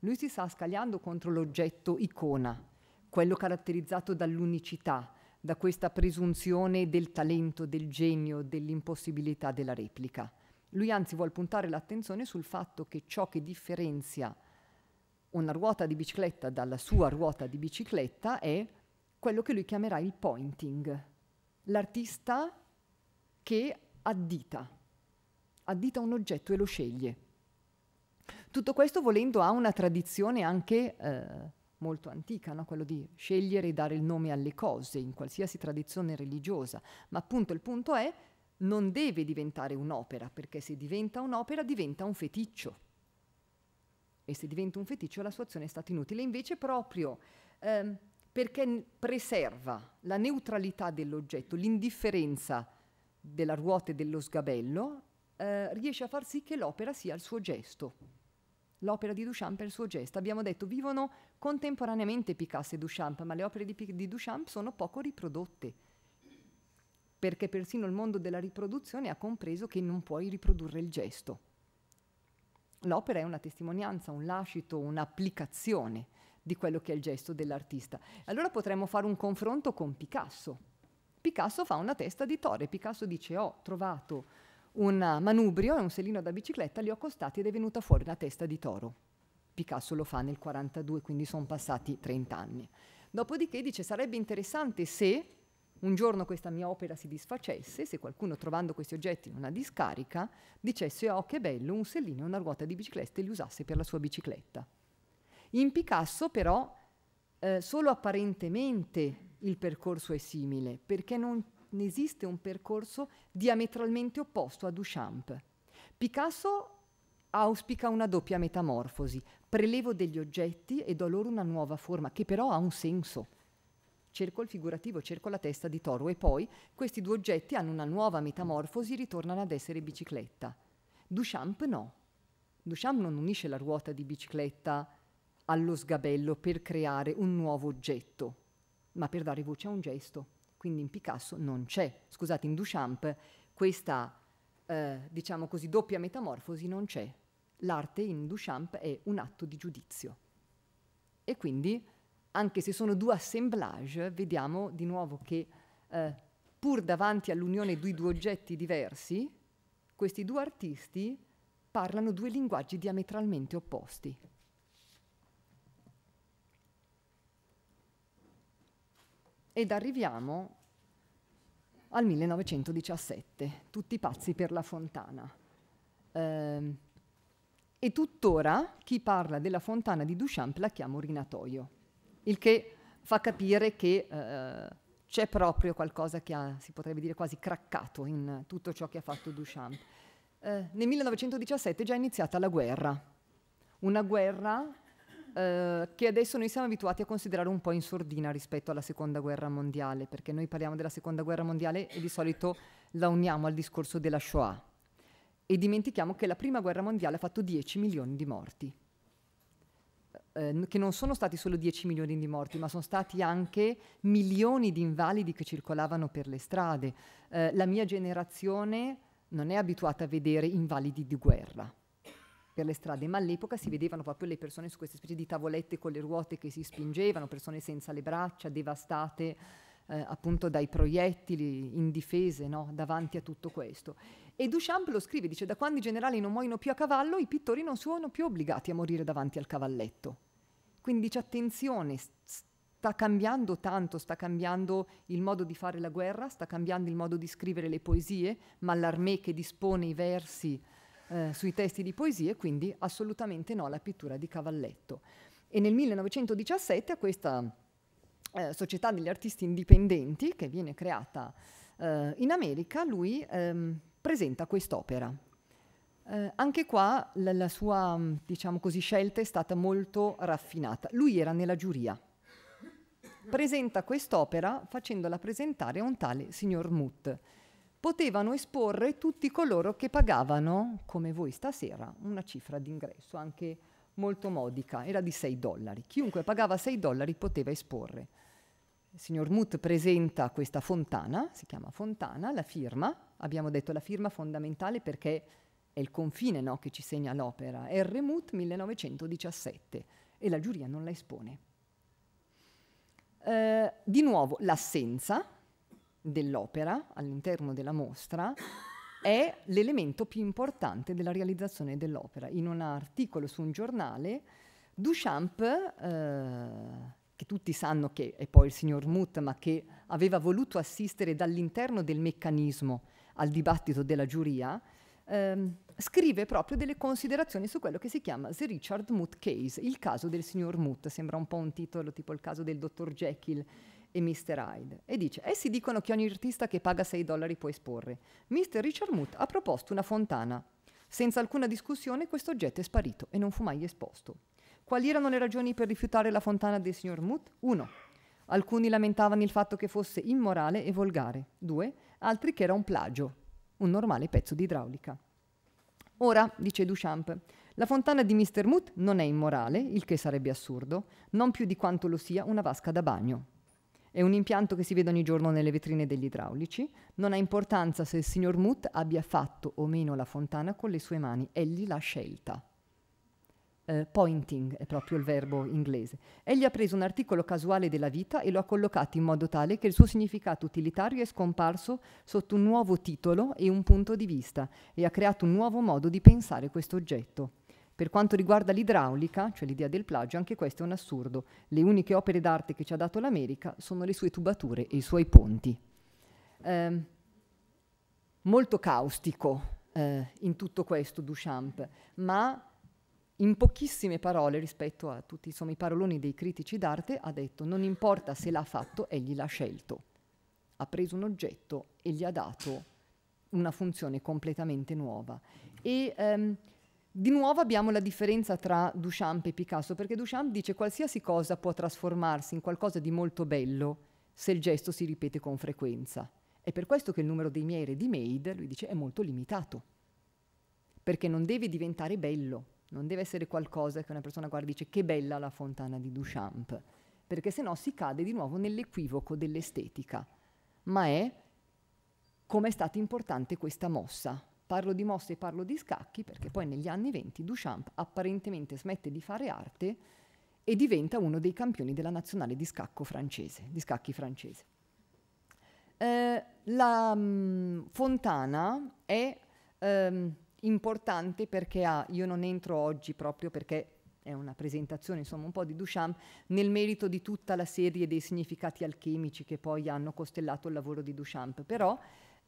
Lui si sta scagliando contro l'oggetto icona, quello caratterizzato dall'unicità, da questa presunzione del talento, del genio, dell'impossibilità della replica. Lui anzi vuole puntare l'attenzione sul fatto che ciò che differenzia una ruota di bicicletta dalla sua ruota di bicicletta è quello che lui chiamerà il pointing, l'artista che addita, addita un oggetto e lo sceglie. Tutto questo volendo ha una tradizione anche eh, molto antica, no? quello di scegliere e dare il nome alle cose in qualsiasi tradizione religiosa, ma appunto il punto è non deve diventare un'opera, perché se diventa un'opera diventa un feticcio. E se diventa un feticcio la sua azione è stata inutile, invece proprio ehm, perché preserva la neutralità dell'oggetto, l'indifferenza della ruota e dello sgabello, eh, riesce a far sì che l'opera sia il suo gesto, l'opera di Duchamp per il suo gesto. Abbiamo detto vivono contemporaneamente Picasso e Duchamp, ma le opere di, di Duchamp sono poco riprodotte, perché persino il mondo della riproduzione ha compreso che non puoi riprodurre il gesto. L'opera è una testimonianza, un lascito, un'applicazione di quello che è il gesto dell'artista. Allora potremmo fare un confronto con Picasso. Picasso fa una testa di Torre, Picasso dice ho trovato un manubrio e un selino da bicicletta, li ho accostati ed è venuta fuori una testa di toro. Picasso lo fa nel 42, quindi sono passati 30 anni. Dopodiché dice sarebbe interessante se un giorno questa mia opera si disfacesse, se qualcuno trovando questi oggetti in una discarica dicesse oh che bello un sellino e una ruota di bicicletta e li usasse per la sua bicicletta. In Picasso però eh, solo apparentemente il percorso è simile perché non ne esiste un percorso diametralmente opposto a Duchamp. Picasso auspica una doppia metamorfosi, prelevo degli oggetti e do loro una nuova forma, che però ha un senso. Cerco il figurativo, cerco la testa di toro e poi questi due oggetti hanno una nuova metamorfosi, e ritornano ad essere bicicletta. Duchamp no. Duchamp non unisce la ruota di bicicletta allo sgabello per creare un nuovo oggetto, ma per dare voce a un gesto quindi in Picasso non c'è. Scusate, in Duchamp questa, eh, diciamo così, doppia metamorfosi non c'è. L'arte in Duchamp è un atto di giudizio. E quindi, anche se sono due assemblage, vediamo di nuovo che eh, pur davanti all'unione di due oggetti diversi, questi due artisti parlano due linguaggi diametralmente opposti. ed arriviamo al 1917, tutti pazzi per la fontana. Eh, e tuttora chi parla della fontana di Duchamp la chiama orinatoio, il che fa capire che eh, c'è proprio qualcosa che ha, si potrebbe dire, quasi craccato in tutto ciò che ha fatto Duchamp. Eh, nel 1917 è già iniziata la guerra, una guerra eh, che adesso noi siamo abituati a considerare un po' in sordina rispetto alla seconda guerra mondiale, perché noi parliamo della seconda guerra mondiale e di solito la uniamo al discorso della Shoah e dimentichiamo che la prima guerra mondiale ha fatto 10 milioni di morti, eh, che non sono stati solo 10 milioni di morti, ma sono stati anche milioni di invalidi che circolavano per le strade. Eh, la mia generazione non è abituata a vedere invalidi di guerra per le strade, ma all'epoca si vedevano proprio le persone su queste specie di tavolette con le ruote che si spingevano, persone senza le braccia, devastate eh, appunto dai proiettili, indifese no? davanti a tutto questo. E Duchamp lo scrive, dice da quando i generali non muoiono più a cavallo, i pittori non sono più obbligati a morire davanti al cavalletto. Quindi dice attenzione, sta cambiando tanto, sta cambiando il modo di fare la guerra, sta cambiando il modo di scrivere le poesie, ma l'armée che dispone i versi eh, sui testi di poesie, quindi assolutamente no alla pittura di cavalletto. E nel 1917 a questa eh, società degli artisti indipendenti, che viene creata eh, in America, lui ehm, presenta quest'opera. Eh, anche qua la, la sua diciamo così, scelta è stata molto raffinata. Lui era nella giuria. Presenta quest'opera facendola presentare a un tale signor Muth potevano esporre tutti coloro che pagavano, come voi stasera, una cifra d'ingresso anche molto modica, era di 6 dollari. Chiunque pagava 6 dollari poteva esporre. Il signor Muth presenta questa fontana, si chiama fontana, la firma, abbiamo detto la firma fondamentale perché è il confine no, che ci segna l'opera, R. Muth 1917, e la giuria non la espone. Eh, di nuovo l'assenza, dell'opera all'interno della mostra è l'elemento più importante della realizzazione dell'opera. In un articolo su un giornale, Duchamp, eh, che tutti sanno che è poi il signor Muth, ma che aveva voluto assistere dall'interno del meccanismo al dibattito della giuria, eh, scrive proprio delle considerazioni su quello che si chiama The Richard Muth Case, il caso del signor Muth, sembra un po' un titolo tipo il caso del dottor Jekyll e Mr. Hyde e dice essi eh dicono che ogni artista che paga 6 dollari può esporre. Mr. Richard Moot ha proposto una fontana. Senza alcuna discussione questo oggetto è sparito e non fu mai esposto. Quali erano le ragioni per rifiutare la fontana del signor Moot? 1. Alcuni lamentavano il fatto che fosse immorale e volgare. 2. Altri che era un plagio, un normale pezzo di idraulica. Ora, dice Duchamp, la fontana di Mr. Moot non è immorale, il che sarebbe assurdo, non più di quanto lo sia una vasca da bagno. È un impianto che si vede ogni giorno nelle vetrine degli idraulici. Non ha importanza se il signor Mut abbia fatto o meno la fontana con le sue mani, egli l'ha scelta. Uh, pointing è proprio il verbo inglese. Egli ha preso un articolo casuale della vita e lo ha collocato in modo tale che il suo significato utilitario è scomparso sotto un nuovo titolo e un punto di vista e ha creato un nuovo modo di pensare questo oggetto. Per quanto riguarda l'idraulica, cioè l'idea del plagio, anche questo è un assurdo. Le uniche opere d'arte che ci ha dato l'America sono le sue tubature e i suoi ponti. Eh, molto caustico eh, in tutto questo Duchamp, ma in pochissime parole rispetto a tutti insomma, i paroloni dei critici d'arte ha detto non importa se l'ha fatto, egli l'ha scelto. Ha preso un oggetto e gli ha dato una funzione completamente nuova. E, ehm, di nuovo abbiamo la differenza tra Duchamp e Picasso, perché Duchamp dice qualsiasi cosa può trasformarsi in qualcosa di molto bello se il gesto si ripete con frequenza. È per questo che il numero dei miei ready-made, lui dice, è molto limitato, perché non deve diventare bello, non deve essere qualcosa che una persona guarda e dice che bella la fontana di Duchamp, perché sennò si cade di nuovo nell'equivoco dell'estetica, ma è come è stata importante questa mossa, Parlo di mosse e parlo di scacchi perché poi negli anni 20 Duchamp apparentemente smette di fare arte e diventa uno dei campioni della nazionale di scacco francese, di scacchi francese. Eh, la mh, mm, Fontana è ehm, importante perché ha, io non entro oggi proprio perché è una presentazione insomma un po' di Duchamp nel merito di tutta la serie dei significati alchemici che poi hanno costellato il lavoro di Duchamp, però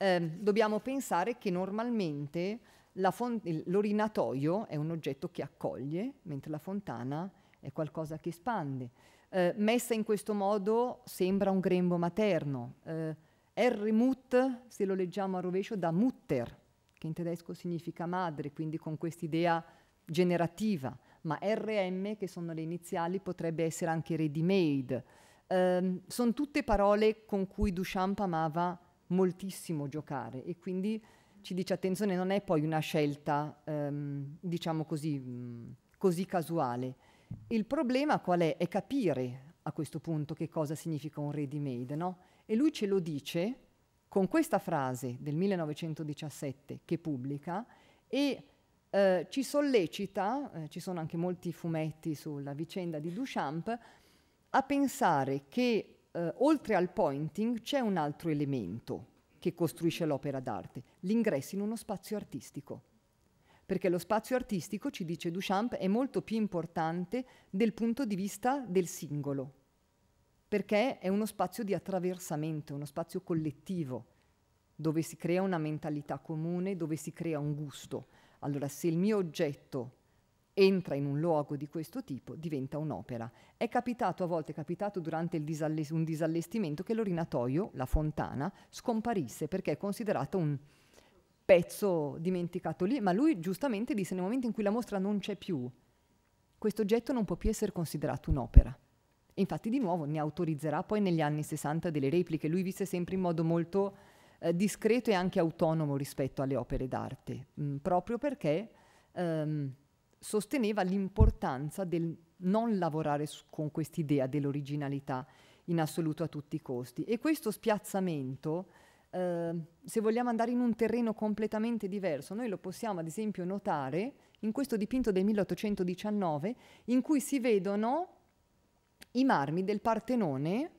Ehm, dobbiamo pensare che normalmente l'orinatoio è un oggetto che accoglie, mentre la fontana è qualcosa che espande. Eh, messa in questo modo sembra un grembo materno. Eh, R mut, se lo leggiamo a rovescio, da mutter, che in tedesco significa madre, quindi con quest'idea generativa, ma RM, che sono le iniziali, potrebbe essere anche ready made. Eh, sono tutte parole con cui Duchamp amava moltissimo giocare e quindi ci dice attenzione, non è poi una scelta, ehm, diciamo così, mm, così casuale. Il problema qual è? È capire a questo punto che cosa significa un ready made, no? E lui ce lo dice con questa frase del 1917 che pubblica e eh, ci sollecita, eh, ci sono anche molti fumetti sulla vicenda di Duchamp, a pensare che eh, oltre al pointing c'è un altro elemento che costruisce l'opera d'arte, l'ingresso in uno spazio artistico. Perché lo spazio artistico, ci dice Duchamp, è molto più importante del punto di vista del singolo, perché è uno spazio di attraversamento, uno spazio collettivo, dove si crea una mentalità comune, dove si crea un gusto. Allora, se il mio oggetto entra in un luogo di questo tipo, diventa un'opera. È capitato a volte, è capitato durante disalles- un disallestimento, che l'orinatoio, la fontana, scomparisse perché è considerato un pezzo dimenticato lì, ma lui giustamente disse nel momento in cui la mostra non c'è più, questo oggetto non può più essere considerato un'opera. Infatti di nuovo ne autorizzerà poi negli anni 60 delle repliche, lui visse sempre in modo molto eh, discreto e anche autonomo rispetto alle opere d'arte, mh, mm, proprio perché... Um, sosteneva l'importanza del non lavorare su- con quest'idea dell'originalità in assoluto a tutti i costi. E questo spiazzamento, eh, se vogliamo andare in un terreno completamente diverso, noi lo possiamo ad esempio notare in questo dipinto del 1819 in cui si vedono i marmi del Partenone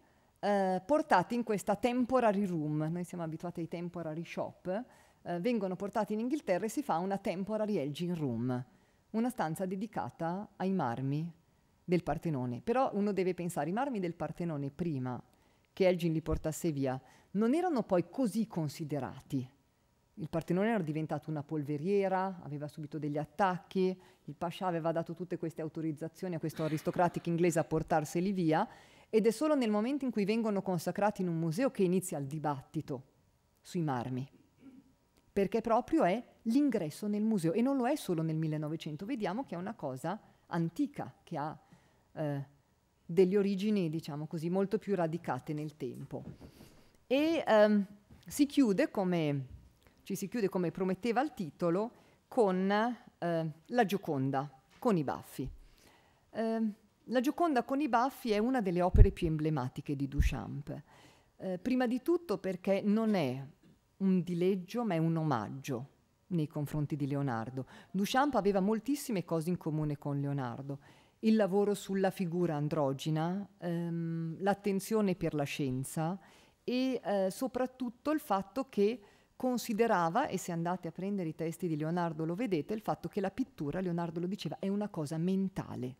eh, portati in questa temporary room, noi siamo abituati ai temporary shop, eh, vengono portati in Inghilterra e si fa una temporary aging room una stanza dedicata ai marmi del Partenone. Però uno deve pensare, i marmi del Partenone prima che Elgin li portasse via non erano poi così considerati. Il Partenone era diventato una polveriera, aveva subito degli attacchi, il Pascià aveva dato tutte queste autorizzazioni a questo aristocratico inglese a portarseli via ed è solo nel momento in cui vengono consacrati in un museo che inizia il dibattito sui marmi, perché proprio è l'ingresso nel museo. E non lo è solo nel 1900, vediamo che è una cosa antica, che ha eh, delle origini, diciamo così, molto più radicate nel tempo. E ehm, si chiude, come, ci si chiude come prometteva il titolo, con eh, la Gioconda, con i baffi. Eh, la Gioconda con i baffi è una delle opere più emblematiche di Duchamp. Eh, prima di tutto perché non è un dileggio, ma è un omaggio nei confronti di Leonardo. Duchamp aveva moltissime cose in comune con Leonardo. Il lavoro sulla figura androgina, ehm, l'attenzione per la scienza e eh, soprattutto il fatto che considerava, e se andate a prendere i testi di Leonardo lo vedete, il fatto che la pittura, Leonardo lo diceva, è una cosa mentale.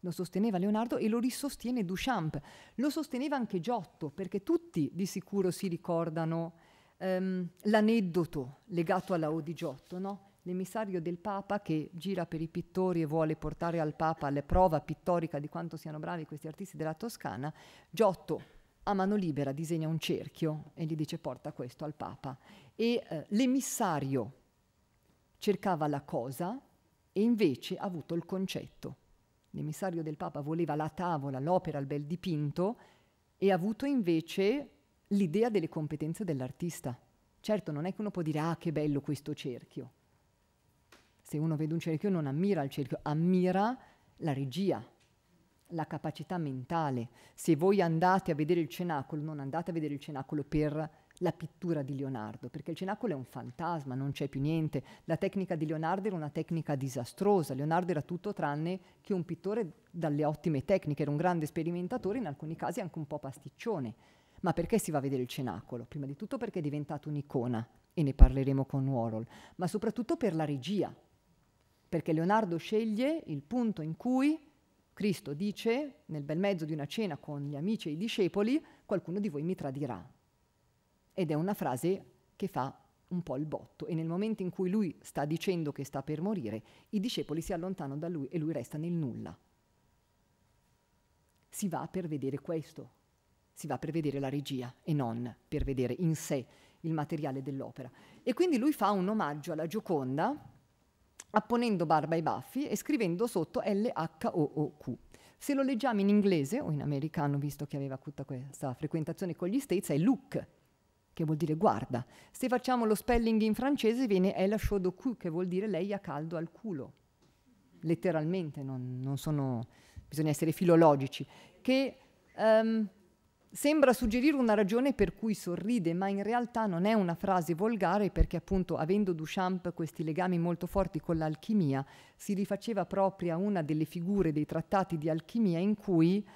Lo sosteneva Leonardo e lo risostiene Duchamp. Lo sosteneva anche Giotto, perché tutti di sicuro si ricordano ehm, l'aneddoto legato alla Odigiotto, no? l'emissario del Papa che gira per i pittori e vuole portare al Papa la prova pittorica di quanto siano bravi questi artisti della Toscana, Giotto a mano libera disegna un cerchio e gli dice porta questo al Papa. E eh, l'emissario cercava la cosa e invece ha avuto il concetto. L'emissario del Papa voleva la tavola, l'opera, il bel dipinto e ha avuto invece l'idea delle competenze dell'artista. Certo, non è che uno può dire, ah, che bello questo cerchio. Se uno vede un cerchio non ammira il cerchio, ammira la regia, la capacità mentale. Se voi andate a vedere il cenacolo, non andate a vedere il cenacolo per la pittura di Leonardo, perché il cenacolo è un fantasma, non c'è più niente. La tecnica di Leonardo era una tecnica disastrosa, Leonardo era tutto tranne che un pittore dalle ottime tecniche, era un grande sperimentatore, in alcuni casi anche un po' pasticcione ma perché si va a vedere il cenacolo? Prima di tutto perché è diventato un'icona, e ne parleremo con Warhol, ma soprattutto per la regia, perché Leonardo sceglie il punto in cui Cristo dice, nel bel mezzo di una cena con gli amici e i discepoli, qualcuno di voi mi tradirà. Ed è una frase che fa un po' il botto e nel momento in cui lui sta dicendo che sta per morire, i discepoli si allontanano da lui e lui resta nel nulla. Si va per vedere questo, si va per vedere la regia e non per vedere in sé il materiale dell'opera. E quindi lui fa un omaggio alla Gioconda apponendo barba ai baffi e scrivendo sotto L-H-O-O-Q. Se lo leggiamo in inglese o in americano, visto che aveva tutta questa frequentazione con gli States, è look, che vuol dire guarda. Se facciamo lo spelling in francese viene El Shodoku, che vuol dire lei ha caldo al culo. Letteralmente, non, non sono, bisogna essere filologici. Che um, Sembra suggerire una ragione per cui sorride, ma in realtà non è una frase volgare perché appunto avendo Duchamp questi legami molto forti con l'alchimia, si rifaceva proprio a una delle figure dei trattati di alchimia in cui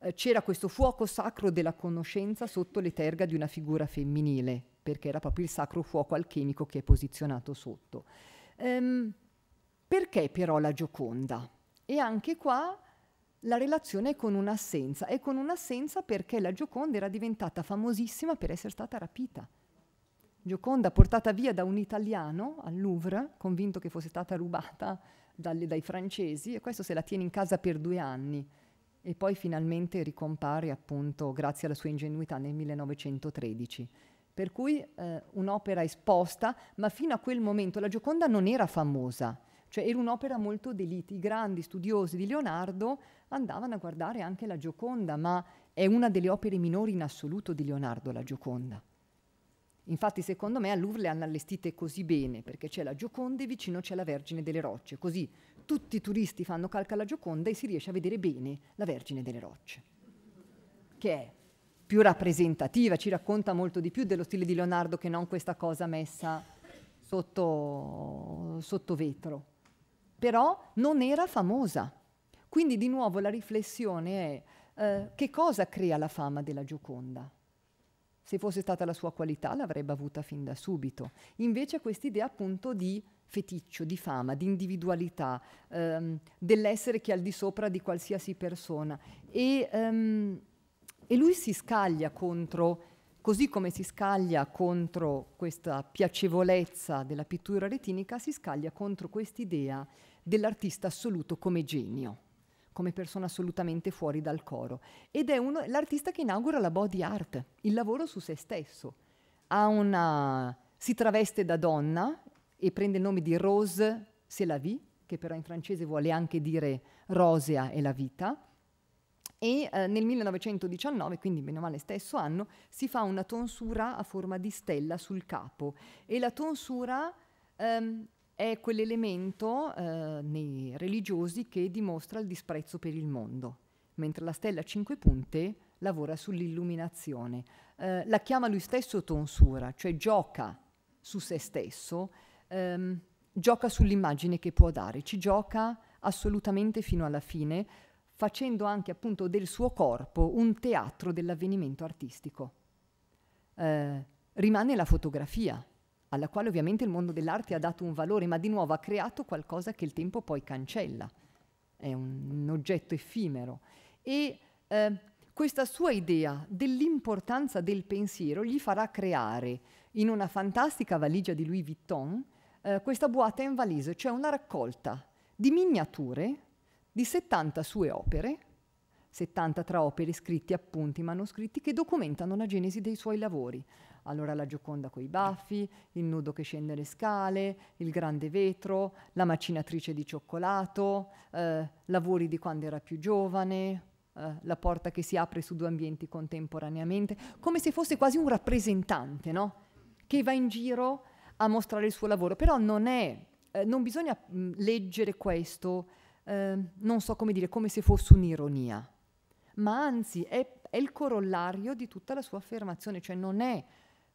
eh, c'era questo fuoco sacro della conoscenza sotto le terga di una figura femminile, perché era proprio il sacro fuoco alchemico che è posizionato sotto. Ehm, perché però la Gioconda? E anche qua la relazione con un'assenza e con un'assenza perché la Gioconda era diventata famosissima per essere stata rapita. Gioconda portata via da un italiano al Louvre, convinto che fosse stata rubata dalle, dai francesi, e questo se la tiene in casa per due anni e poi finalmente ricompare appunto grazie alla sua ingenuità nel 1913. Per cui eh, un'opera esposta, ma fino a quel momento la Gioconda non era famosa, cioè era un'opera molto d'elite. I grandi studiosi di Leonardo andavano a guardare anche la Gioconda, ma è una delle opere minori in assoluto di Leonardo, la Gioconda. Infatti, secondo me, a Louvre le hanno allestite così bene, perché c'è la Gioconda e vicino c'è la Vergine delle Rocce, così tutti i turisti fanno calca alla Gioconda e si riesce a vedere bene la Vergine delle Rocce, che è più rappresentativa, ci racconta molto di più dello stile di Leonardo che non questa cosa messa sotto, sotto vetro. Però non era famosa, quindi di nuovo la riflessione è eh, che cosa crea la fama della Gioconda? Se fosse stata la sua qualità l'avrebbe avuta fin da subito. Invece quest'idea appunto di feticcio, di fama, di individualità, ehm, dell'essere che è al di sopra di qualsiasi persona. E, ehm, e lui si scaglia contro, così come si scaglia contro questa piacevolezza della pittura retinica, si scaglia contro quest'idea dell'artista assoluto come genio come persona assolutamente fuori dal coro. Ed è uno, l'artista che inaugura la body art, il lavoro su se stesso. Una, si traveste da donna e prende il nome di Rose C'est che però in francese vuole anche dire rosea è la vita. E eh, nel 1919, quindi meno male stesso anno, si fa una tonsura a forma di stella sul capo e la tonsura ehm, è quell'elemento eh, nei religiosi che dimostra il disprezzo per il mondo, mentre la stella a cinque punte lavora sull'illuminazione. Eh, la chiama lui stesso tonsura, cioè gioca su se stesso, ehm, gioca sull'immagine che può dare, ci gioca assolutamente fino alla fine, facendo anche appunto del suo corpo un teatro dell'avvenimento artistico. Eh, rimane la fotografia, alla quale ovviamente il mondo dell'arte ha dato un valore, ma di nuovo ha creato qualcosa che il tempo poi cancella, è un, oggetto effimero. E eh, questa sua idea dell'importanza del pensiero gli farà creare in una fantastica valigia di Louis Vuitton eh, questa boata in valise, cioè una raccolta di miniature di 70 sue opere, 70 tra opere, scritti, appunti, manoscritti, che documentano la genesi dei suoi lavori. Allora la Gioconda coi baffi, il nudo che scende le scale, il grande vetro, la macinatrice di cioccolato, eh, lavori di quando era più giovane, eh, la porta che si apre su due ambienti contemporaneamente, come se fosse quasi un rappresentante, no? Che va in giro a mostrare il suo lavoro, però non è, eh, non bisogna mm, leggere questo, eh, non so come dire, come se fosse un'ironia ma anzi è, è, il corollario di tutta la sua affermazione, cioè non è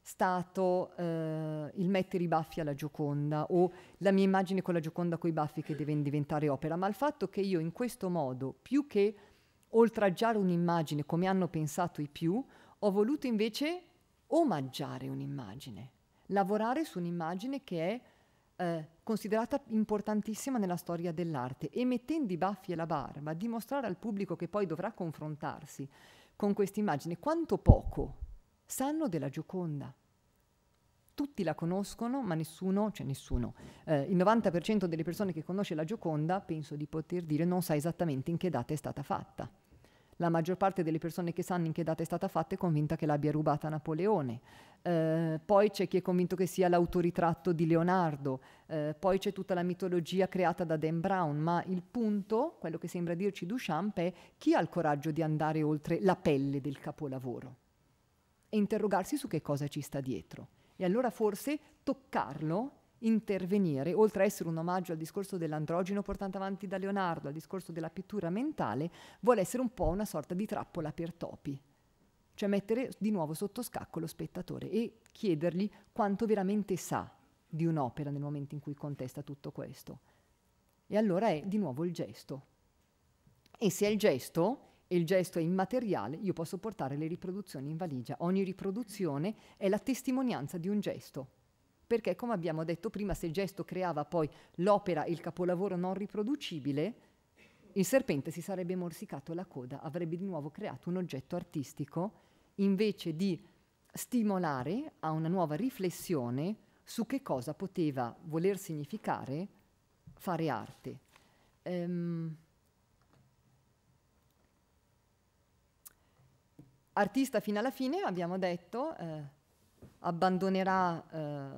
stato eh, il mettere i baffi alla Gioconda o la mia immagine con la Gioconda con i baffi che deve diventare opera, ma il fatto che io in questo modo, più che oltraggiare un'immagine come hanno pensato i più, ho voluto invece omaggiare un'immagine, lavorare su un'immagine che è eh, considerata importantissima nella storia dell'arte e mettendo i baffi e la barba, dimostrare al pubblico che poi dovrà confrontarsi con questa immagine quanto poco sanno della Gioconda. Tutti la conoscono, ma nessuno, cioè nessuno, eh, il 90% delle persone che conosce la Gioconda, penso di poter dire, non sa esattamente in che data è stata fatta. La maggior parte delle persone che sanno in che data è stata fatta è convinta che l'abbia rubata Napoleone. Eh, poi c'è chi è convinto che sia l'autoritratto di Leonardo. Eh, poi c'è tutta la mitologia creata da Dan Brown. Ma il punto, quello che sembra dirci Duchamp, è chi ha il coraggio di andare oltre la pelle del capolavoro e interrogarsi su che cosa ci sta dietro. E allora forse toccarlo intervenire, oltre a essere un omaggio al discorso dell'androgeno portato avanti da Leonardo, al discorso della pittura mentale, vuole essere un po' una sorta di trappola per topi, cioè mettere di nuovo sotto scacco lo spettatore e chiedergli quanto veramente sa di un'opera nel momento in cui contesta tutto questo. E allora è di nuovo il gesto. E se è il gesto, e il gesto è immateriale, io posso portare le riproduzioni in valigia. Ogni riproduzione è la testimonianza di un gesto. Perché, come abbiamo detto prima, se il gesto creava poi l'opera, il capolavoro non riproducibile, il serpente si sarebbe morsicato la coda, avrebbe di nuovo creato un oggetto artistico invece di stimolare a una nuova riflessione su che cosa poteva voler significare fare arte. Um, Artista fino alla fine, abbiamo detto, eh, abbandonerà eh,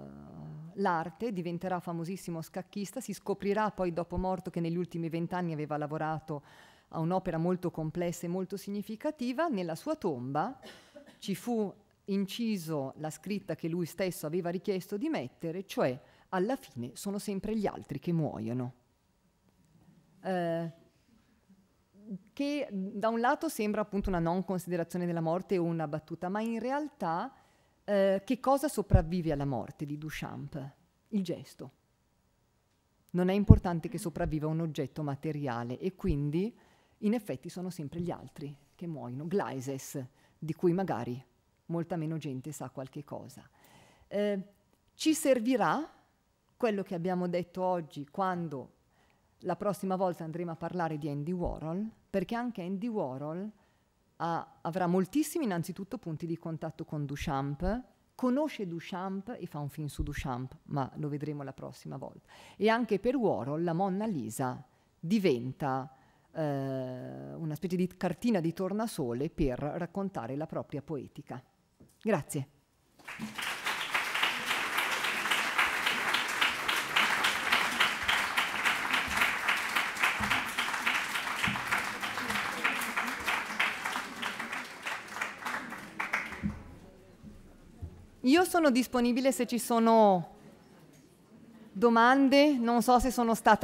l'arte, diventerà famosissimo scacchista, si scoprirà poi dopo morto che negli ultimi vent'anni aveva lavorato a un'opera molto complessa e molto significativa. Nella sua tomba ci fu inciso la scritta che lui stesso aveva richiesto di mettere, cioè alla fine sono sempre gli altri che muoiono. Eh, che da un lato sembra appunto una non considerazione della morte o una battuta, ma in realtà eh, che cosa sopravvive alla morte di Duchamp? Il gesto. Non è importante che sopravviva un oggetto materiale e quindi in effetti sono sempre gli altri che muoiono, Glaises, di cui magari molta meno gente sa qualche cosa. Eh, ci servirà quello che abbiamo detto oggi quando la prossima volta andremo a parlare di Andy Warhol, perché anche Andy Warhol ha, avrà moltissimi innanzitutto punti di contatto con Duchamp, conosce Duchamp e fa un film su Duchamp, ma lo vedremo la prossima volta. E anche per Warhol la Monna Lisa diventa eh, una specie di cartina di tornasole per raccontare la propria poetica. Grazie. Io sono disponibile se ci sono domande, non so se sono stata